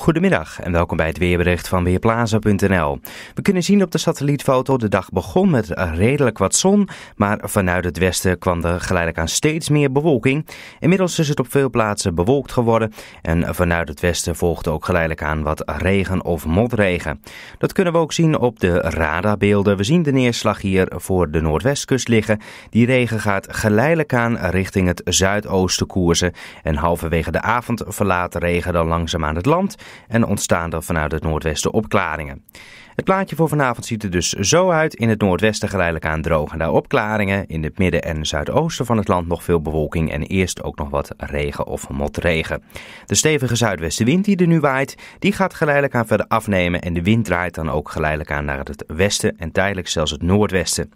Goedemiddag en welkom bij het weerbericht van Weerplaza.nl. We kunnen zien op de satellietfoto de dag begon met redelijk wat zon, maar vanuit het westen kwam er geleidelijk aan steeds meer bewolking. Inmiddels is het op veel plaatsen bewolkt geworden en vanuit het westen volgde ook geleidelijk aan wat regen of motregen. Dat kunnen we ook zien op de radarbeelden. We zien de neerslag hier voor de noordwestkust liggen. Die regen gaat geleidelijk aan richting het zuidoosten koersen en halverwege de avond verlaat de regen dan langzaam aan het land en ontstaan er vanuit het noordwesten opklaringen. Het plaatje voor vanavond ziet er dus zo uit. In het noordwesten geleidelijk aan droog en daar opklaringen. In het midden en zuidoosten van het land nog veel bewolking en eerst ook nog wat regen of motregen. De stevige zuidwestenwind die er nu waait, die gaat geleidelijk aan verder afnemen en de wind draait dan ook geleidelijk aan naar het westen en tijdelijk zelfs het noordwesten.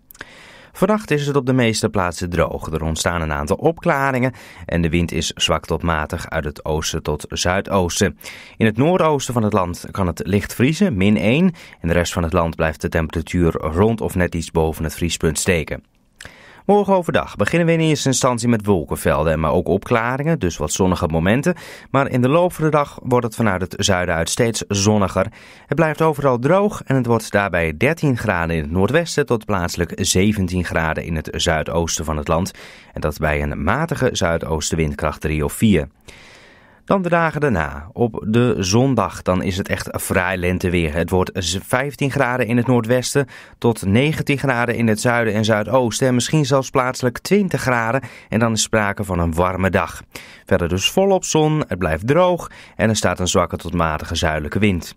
Vannacht is het op de meeste plaatsen droog. Er ontstaan een aantal opklaringen en de wind is zwak tot matig uit het oosten tot zuidoosten. In het noordoosten van het land kan het licht vriezen, min 1. In de rest van het land blijft de temperatuur rond of net iets boven het vriespunt steken. Morgen overdag beginnen we in eerste instantie met wolkenvelden, maar ook opklaringen, dus wat zonnige momenten. Maar in de loop van de dag wordt het vanuit het zuiden uit steeds zonniger. Het blijft overal droog en het wordt daarbij 13 graden in het noordwesten tot plaatselijk 17 graden in het zuidoosten van het land. En dat bij een matige zuidoostenwindkracht 3 of 4. Dan de dagen daarna, op de zondag, dan is het echt vrij lenteweer. Het wordt 15 graden in het noordwesten tot 19 graden in het zuiden en zuidoosten. En misschien zelfs plaatselijk 20 graden en dan is sprake van een warme dag. Verder dus volop zon, het blijft droog en er staat een zwakke tot matige zuidelijke wind.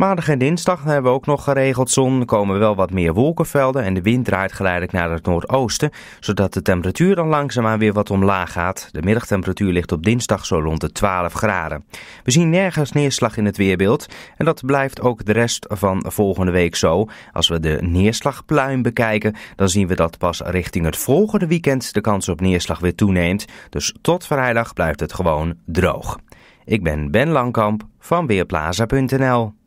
Maandag en dinsdag hebben we ook nog geregeld zon. Er komen wel wat meer wolkenvelden en de wind draait geleidelijk naar het noordoosten. Zodat de temperatuur dan langzaamaan weer wat omlaag gaat. De middagtemperatuur ligt op dinsdag zo rond de 12 graden. We zien nergens neerslag in het weerbeeld. En dat blijft ook de rest van volgende week zo. Als we de neerslagpluim bekijken, dan zien we dat pas richting het volgende weekend de kans op neerslag weer toeneemt. Dus tot vrijdag blijft het gewoon droog. Ik ben Ben Langkamp van Weerplaza.nl.